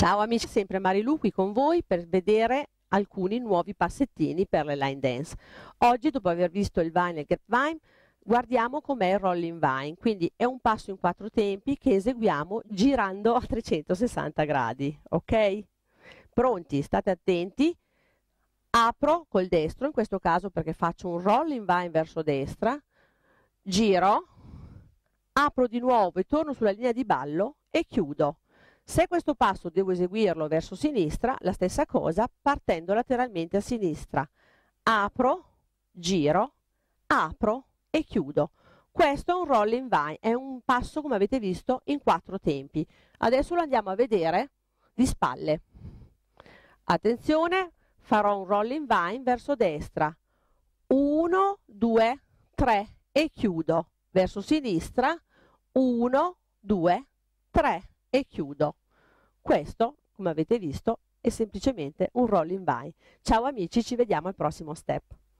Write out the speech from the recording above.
Ciao amici, sempre Marilu qui con voi per vedere alcuni nuovi passettini per le line dance. Oggi dopo aver visto il vine e il vine, guardiamo com'è il rolling vine, quindi è un passo in quattro tempi che eseguiamo girando a 360 gradi, ok? Pronti, state attenti, apro col destro, in questo caso perché faccio un rolling vine verso destra, giro, apro di nuovo e torno sulla linea di ballo e chiudo. Se questo passo devo eseguirlo verso sinistra, la stessa cosa, partendo lateralmente a sinistra. Apro, giro, apro e chiudo. Questo è un roll in vine, è un passo, come avete visto, in quattro tempi. Adesso lo andiamo a vedere di spalle. Attenzione, farò un roll in vine verso destra. 1, 2, 3 e chiudo. Verso sinistra, 1, 2, 3 e chiudo. Questo, come avete visto, è semplicemente un roll in by. Ciao amici, ci vediamo al prossimo step.